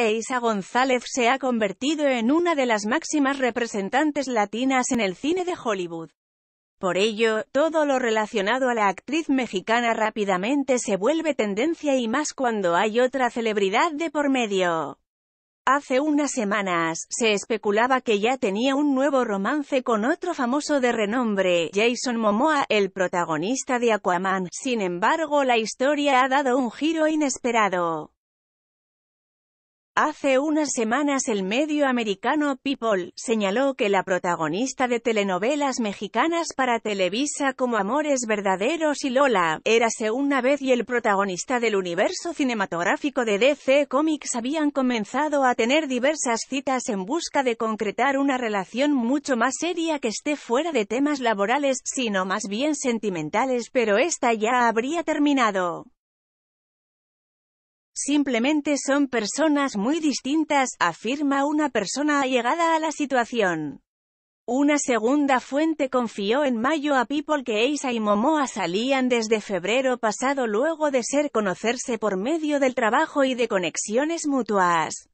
Eisa González se ha convertido en una de las máximas representantes latinas en el cine de Hollywood. Por ello, todo lo relacionado a la actriz mexicana rápidamente se vuelve tendencia y más cuando hay otra celebridad de por medio. Hace unas semanas, se especulaba que ya tenía un nuevo romance con otro famoso de renombre, Jason Momoa, el protagonista de Aquaman. Sin embargo, la historia ha dado un giro inesperado. Hace unas semanas el medio americano People señaló que la protagonista de telenovelas mexicanas para Televisa como Amores Verdaderos y Lola, Érase una vez y el protagonista del universo cinematográfico de DC Comics habían comenzado a tener diversas citas en busca de concretar una relación mucho más seria que esté fuera de temas laborales, sino más bien sentimentales, pero esta ya habría terminado. Simplemente son personas muy distintas, afirma una persona allegada a la situación. Una segunda fuente confió en mayo a People que Eisa y Momoa salían desde febrero pasado luego de ser conocerse por medio del trabajo y de conexiones mutuas.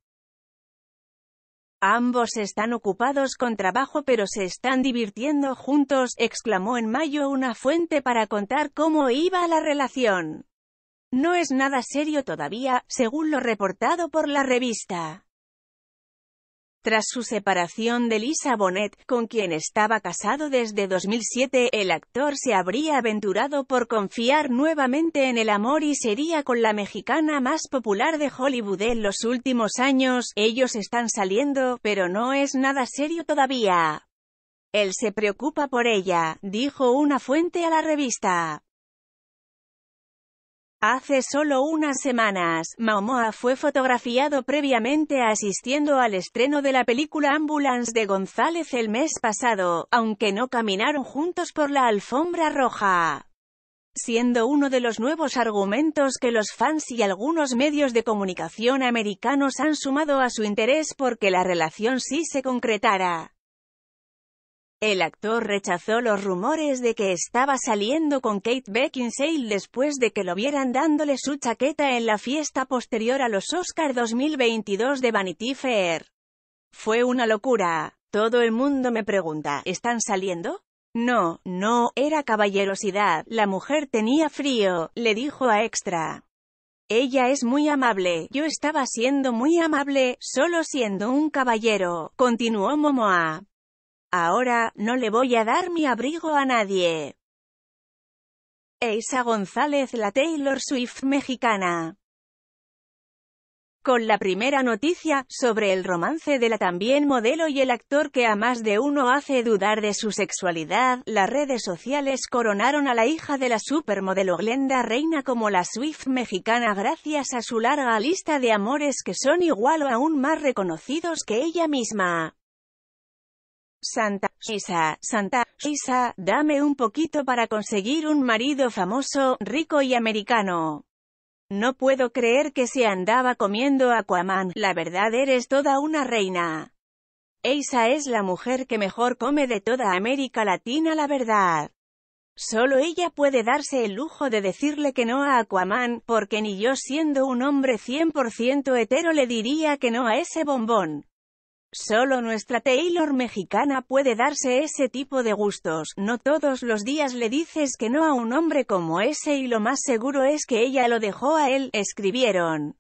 Ambos están ocupados con trabajo pero se están divirtiendo juntos, exclamó en mayo una fuente para contar cómo iba la relación. No es nada serio todavía, según lo reportado por la revista. Tras su separación de Lisa Bonet, con quien estaba casado desde 2007, el actor se habría aventurado por confiar nuevamente en el amor y sería con la mexicana más popular de Hollywood en los últimos años. Ellos están saliendo, pero no es nada serio todavía. Él se preocupa por ella, dijo una fuente a la revista. Hace solo unas semanas, Momoa fue fotografiado previamente asistiendo al estreno de la película Ambulance de González el mes pasado, aunque no caminaron juntos por la alfombra roja. Siendo uno de los nuevos argumentos que los fans y algunos medios de comunicación americanos han sumado a su interés porque la relación sí se concretara. El actor rechazó los rumores de que estaba saliendo con Kate Beckinsale después de que lo vieran dándole su chaqueta en la fiesta posterior a los Oscar 2022 de Vanity Fair. Fue una locura. Todo el mundo me pregunta, ¿están saliendo? No, no, era caballerosidad, la mujer tenía frío, le dijo a Extra. Ella es muy amable, yo estaba siendo muy amable, solo siendo un caballero, continuó Momoa. Ahora, no le voy a dar mi abrigo a nadie. Eisa González la Taylor Swift mexicana. Con la primera noticia, sobre el romance de la también modelo y el actor que a más de uno hace dudar de su sexualidad, las redes sociales coronaron a la hija de la supermodelo Glenda Reina como la Swift mexicana gracias a su larga lista de amores que son igual o aún más reconocidos que ella misma. Santa, Isa, Santa, Isa, dame un poquito para conseguir un marido famoso, rico y americano. No puedo creer que se andaba comiendo Aquaman, la verdad eres toda una reina. Isa es la mujer que mejor come de toda América Latina la verdad. Solo ella puede darse el lujo de decirle que no a Aquaman, porque ni yo siendo un hombre 100% hetero le diría que no a ese bombón. Solo nuestra Taylor mexicana puede darse ese tipo de gustos, no todos los días le dices que no a un hombre como ese y lo más seguro es que ella lo dejó a él, escribieron.